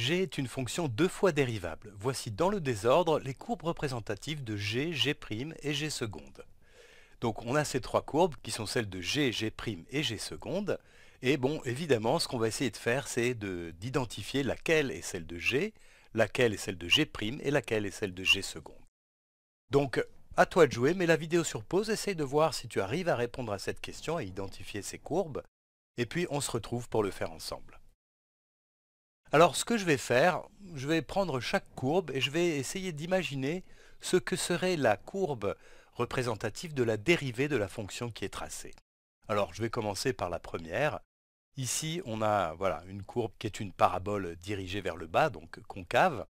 G est une fonction deux fois dérivable. Voici dans le désordre les courbes représentatives de G, G' et G seconde. Donc on a ces trois courbes qui sont celles de G, G' et G seconde. Et bon, évidemment, ce qu'on va essayer de faire, c'est d'identifier laquelle est celle de G, laquelle est celle de G' et laquelle est celle de G seconde. Donc, à toi de jouer, mais la vidéo sur pause, essaye de voir si tu arrives à répondre à cette question et identifier ces courbes. Et puis, on se retrouve pour le faire ensemble. Alors ce que je vais faire, je vais prendre chaque courbe et je vais essayer d'imaginer ce que serait la courbe représentative de la dérivée de la fonction qui est tracée. Alors je vais commencer par la première. Ici on a voilà, une courbe qui est une parabole dirigée vers le bas, donc concave.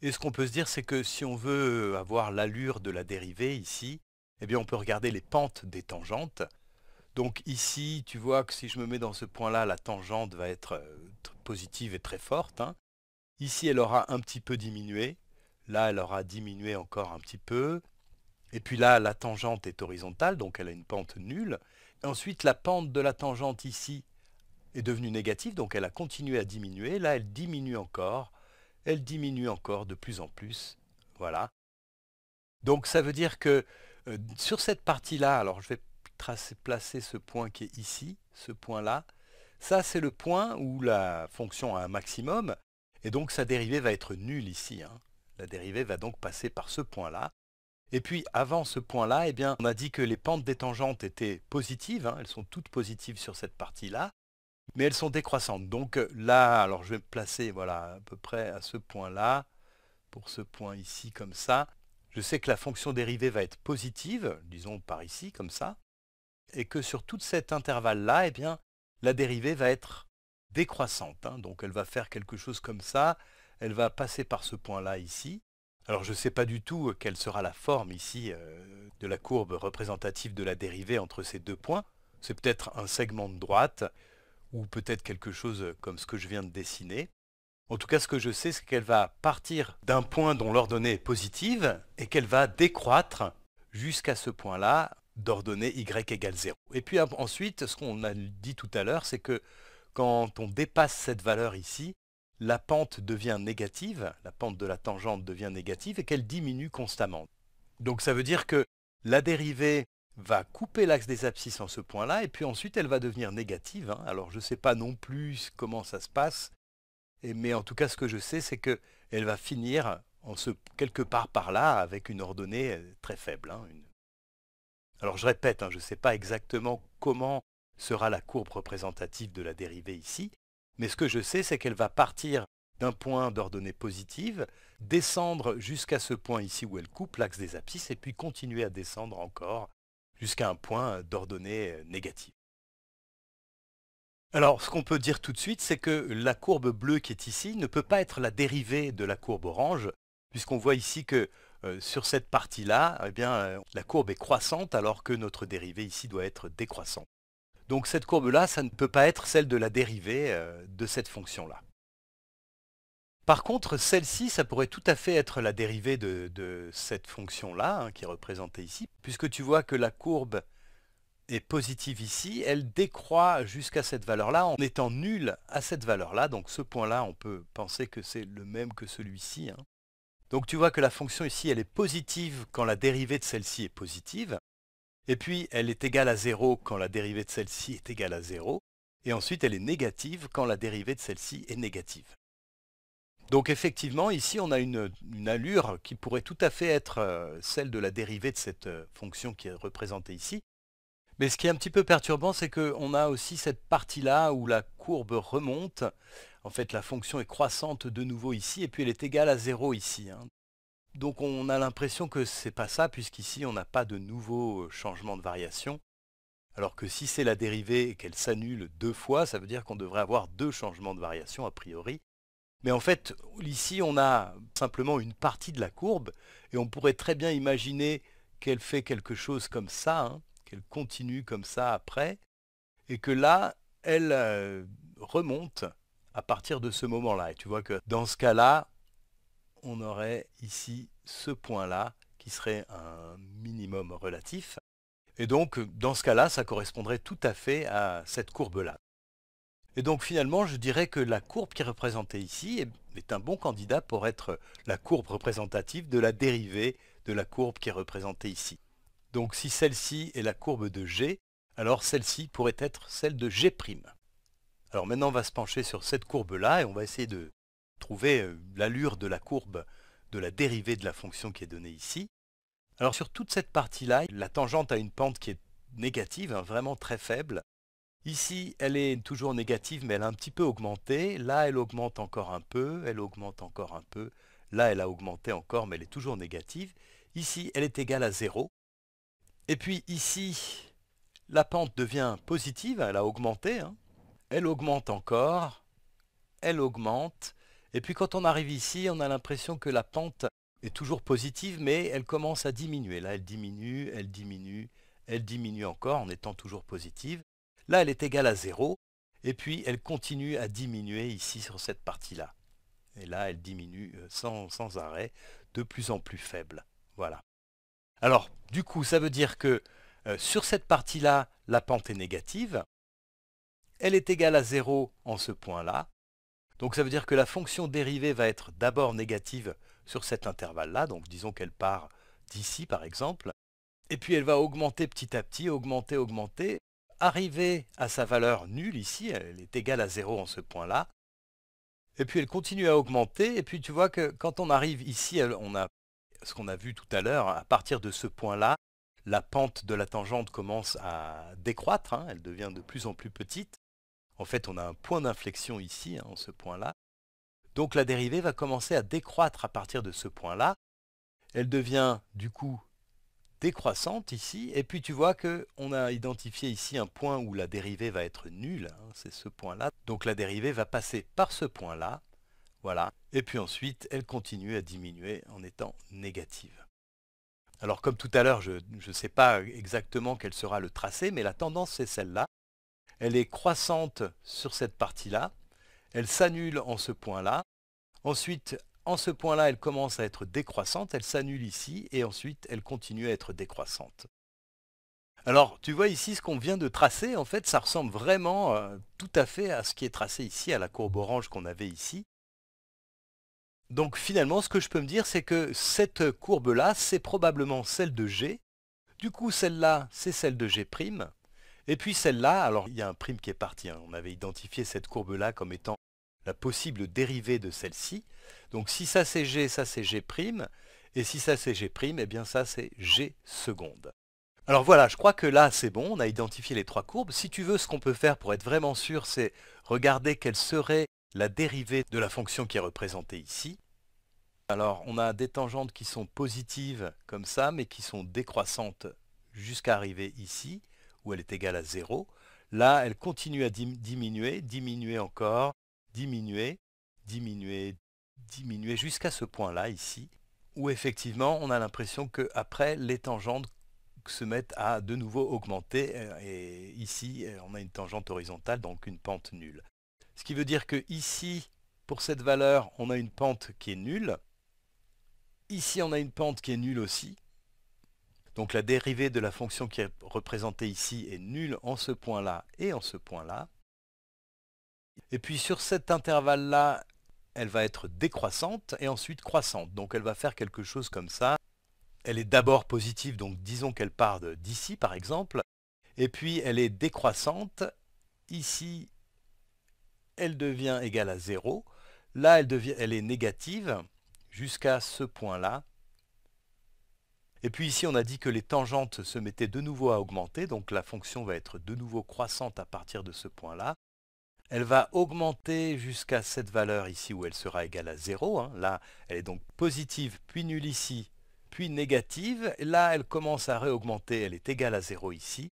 Et ce qu'on peut se dire c'est que si on veut avoir l'allure de la dérivée ici, eh bien on peut regarder les pentes des tangentes. Donc ici, tu vois que si je me mets dans ce point-là, la tangente va être euh, positive est très forte. Hein. Ici, elle aura un petit peu diminué. Là, elle aura diminué encore un petit peu. Et puis là, la tangente est horizontale, donc elle a une pente nulle. ensuite, la pente de la tangente ici est devenue négative, donc elle a continué à diminuer. Là, elle diminue encore. Elle diminue encore de plus en plus. Voilà. Donc ça veut dire que euh, sur cette partie-là, alors je vais placer ce point qui est ici, ce point-là, ça, c'est le point où la fonction a un maximum, et donc sa dérivée va être nulle ici. Hein. La dérivée va donc passer par ce point-là. Et puis avant ce point-là, eh on a dit que les pentes des tangentes étaient positives, hein, elles sont toutes positives sur cette partie-là, mais elles sont décroissantes. Donc là, alors je vais me placer voilà, à peu près à ce point-là, pour ce point ici comme ça. Je sais que la fonction dérivée va être positive, disons par ici comme ça, et que sur tout cet intervalle-là, eh bien, la dérivée va être décroissante. Hein. donc elle va faire quelque chose comme ça, elle va passer par ce point-là ici. Alors je ne sais pas du tout euh, quelle sera la forme ici euh, de la courbe représentative de la dérivée entre ces deux points. C'est peut-être un segment de droite, ou peut-être quelque chose comme ce que je viens de dessiner. En tout cas, ce que je sais, c'est qu'elle va partir d'un point dont l'ordonnée est positive et qu'elle va décroître jusqu'à ce point-là d'ordonnée y égale 0. Et puis ensuite, ce qu'on a dit tout à l'heure, c'est que quand on dépasse cette valeur ici, la pente devient négative, la pente de la tangente devient négative et qu'elle diminue constamment. Donc ça veut dire que la dérivée va couper l'axe des abscisses en ce point-là, et puis ensuite elle va devenir négative. Hein. Alors je ne sais pas non plus comment ça se passe, mais en tout cas ce que je sais, c'est qu'elle va finir en quelque part par là avec une ordonnée euh, très faible, hein, une alors je répète, hein, je ne sais pas exactement comment sera la courbe représentative de la dérivée ici, mais ce que je sais, c'est qu'elle va partir d'un point d'ordonnée positive, descendre jusqu'à ce point ici où elle coupe l'axe des abscisses, et puis continuer à descendre encore jusqu'à un point d'ordonnée euh, négative. Alors, ce qu'on peut dire tout de suite, c'est que la courbe bleue qui est ici ne peut pas être la dérivée de la courbe orange, puisqu'on voit ici que euh, sur cette partie-là, eh euh, la courbe est croissante alors que notre dérivée ici doit être décroissante. Donc cette courbe-là, ça ne peut pas être celle de la dérivée euh, de cette fonction-là. Par contre, celle-ci, ça pourrait tout à fait être la dérivée de, cette fonction-là, hein, qui est représentée ici, puisque tu vois que la courbe est positive ici, elle décroît jusqu'à cette valeur-là en étant nulle à cette valeur-là. Donc ce point-là, on peut penser que c'est le même que celui-ci. Hein. Donc tu vois que la fonction ici, elle est positive quand la dérivée de celle-ci est positive. Et puis, elle est égale à 0 quand la dérivée de celle-ci est égale à 0. Et ensuite, elle est négative quand la dérivée de celle-ci est négative. Donc effectivement, ici, on a une, une, allure qui pourrait tout à fait être euh, celle de la dérivée de cette euh, fonction qui est représentée ici. Mais ce qui est un petit peu perturbant, c'est qu'on a aussi cette partie-là où la courbe remonte en fait, la fonction est croissante de nouveau ici, et puis elle est égale à 0 ici. Hein. Donc on a l'impression que ce n'est pas ça, puisqu'ici on n'a pas de nouveau euh, changement de variation. Alors que si c'est la dérivée et qu'elle s'annule deux fois, ça veut dire qu'on devrait avoir deux changements de variation a priori. Mais en fait, ici on a simplement une partie de la courbe, et on pourrait très bien imaginer qu'elle fait quelque chose comme ça, hein, qu'elle continue comme ça après, et que là, elle euh, remonte à partir de ce moment-là. Et tu vois que dans ce cas-là, on aurait ici ce point-là qui serait un minimum relatif. Et donc, dans ce cas-là, ça correspondrait tout à fait à cette courbe-là. Et donc finalement, je dirais que la courbe qui est représentée ici est un bon candidat pour être la courbe représentative de la dérivée de la courbe qui est représentée ici. Donc si celle-ci est la courbe de G, alors celle-ci pourrait être celle de G'. Alors maintenant, on va se pencher sur cette courbe-là et on va essayer de trouver euh, l'allure de la courbe de la dérivée de la fonction qui est donnée ici. Alors sur toute cette partie-là, la tangente a une pente qui est négative, hein, vraiment très faible. Ici, elle est toujours négative, mais elle a un petit peu augmenté. Là, elle augmente encore un peu, elle augmente encore un peu. Là, elle a augmenté encore, mais elle est toujours négative. Ici, elle est égale à 0. Et puis ici, la pente devient positive, hein, elle a augmenté, hein elle augmente encore, elle augmente, et puis quand on arrive ici, on a l'impression que la pente est toujours positive, mais elle commence à diminuer. Là, elle diminue, elle diminue, elle diminue encore en étant toujours positive. Là, elle est égale à 0, et puis elle continue à diminuer ici sur cette partie-là. Et là, elle diminue euh, sans, arrêt, de plus en plus faible. Voilà. Alors, du coup, ça veut dire que euh, sur cette partie-là, la pente est négative, elle est égale à 0 en ce point-là. Donc ça veut dire que la fonction dérivée va être d'abord négative sur cet intervalle-là, donc disons qu'elle part d'ici par exemple, et puis elle va augmenter petit à petit, augmenter, augmenter, arriver à sa valeur nulle ici, elle est égale à 0 en ce point-là, et puis elle continue à augmenter, et puis tu vois que quand on arrive ici, on a ce qu'on a vu tout à l'heure, à partir de ce point-là, la pente de la tangente commence à décroître, hein. elle devient de plus en plus petite, en fait, on a un point d'inflexion ici, hein, en ce point-là. Donc la dérivée va commencer à décroître à partir de ce point-là. Elle devient du coup décroissante ici, et puis tu vois qu'on a identifié ici un point où la dérivée va être nulle, hein, c'est ce point-là. Donc la dérivée va passer par ce point-là, voilà, et puis ensuite elle continue à diminuer en étant négative. Alors comme tout à l'heure, je ne sais pas exactement quel sera le tracé, mais la tendance c'est celle-là elle est croissante sur cette partie-là, elle s'annule en ce point-là, ensuite en ce point-là elle commence à être décroissante, elle s'annule ici et ensuite elle continue à être décroissante. Alors tu vois ici ce qu'on vient de tracer, en fait ça ressemble vraiment euh, tout à fait à ce qui est tracé ici, à la courbe orange qu'on avait ici. Donc finalement ce que je peux me dire c'est que cette courbe-là c'est probablement celle de G, du coup celle-là c'est celle de G', et puis celle-là, alors il y a un prime qui est parti, hein. on avait identifié cette courbe-là comme étant la possible dérivée de celle-ci. Donc si ça c'est g, ça c'est g', prime, et si ça c'est g', prime, eh bien ça c'est g seconde. Alors voilà, je crois que là c'est bon, on a identifié les trois courbes. Si tu veux, ce qu'on peut faire pour être vraiment sûr, c'est regarder quelle serait la dérivée de la fonction qui est représentée ici. Alors on a des tangentes qui sont positives comme ça, mais qui sont décroissantes jusqu'à arriver ici où elle est égale à 0. Là, elle continue à diminuer, diminuer encore, diminuer, diminuer, diminuer jusqu'à ce point-là ici, où effectivement on a l'impression qu'après les tangentes se mettent à de nouveau augmenter euh, et ici euh, on a une tangente horizontale donc une pente nulle. Ce qui veut dire que ici pour cette valeur on a une pente qui est nulle, ici on a une pente qui est nulle aussi donc la dérivée de la fonction qui est représentée ici est nulle en ce point-là et en ce point-là. Et puis sur cet intervalle-là, elle va être décroissante et ensuite croissante. Donc elle va faire quelque chose comme ça. Elle est d'abord positive, donc disons qu'elle part d'ici par exemple. Et puis elle est décroissante. Ici, elle devient égale à 0. Là, elle, elle est négative jusqu'à ce point-là. Et puis ici, on a dit que les tangentes se mettaient de nouveau à augmenter, donc la fonction va être de nouveau croissante à partir de ce point-là. Elle va augmenter jusqu'à cette valeur ici où elle sera égale à 0. Hein. Là, elle est donc positive, puis nulle ici, puis négative. là, elle commence à réaugmenter, elle est égale à 0 ici.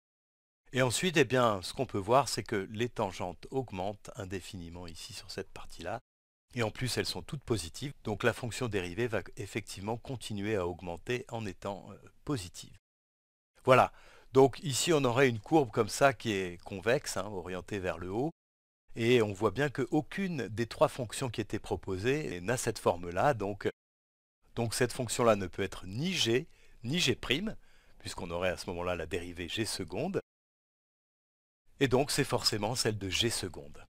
Et ensuite, eh bien, ce qu'on peut voir, c'est que les tangentes augmentent indéfiniment ici sur cette partie-là. Et en plus, elles sont toutes positives, donc la fonction dérivée va effectivement continuer à augmenter en étant euh, positive. Voilà, donc ici on aurait une courbe comme ça qui est convexe, hein, orientée vers le haut, et on voit bien qu'aucune des trois fonctions qui étaient proposées n'a cette forme-là, donc, euh, donc cette fonction-là ne peut être ni g, ni g', puisqu'on aurait à ce moment-là la dérivée g seconde, et donc c'est forcément celle de g seconde.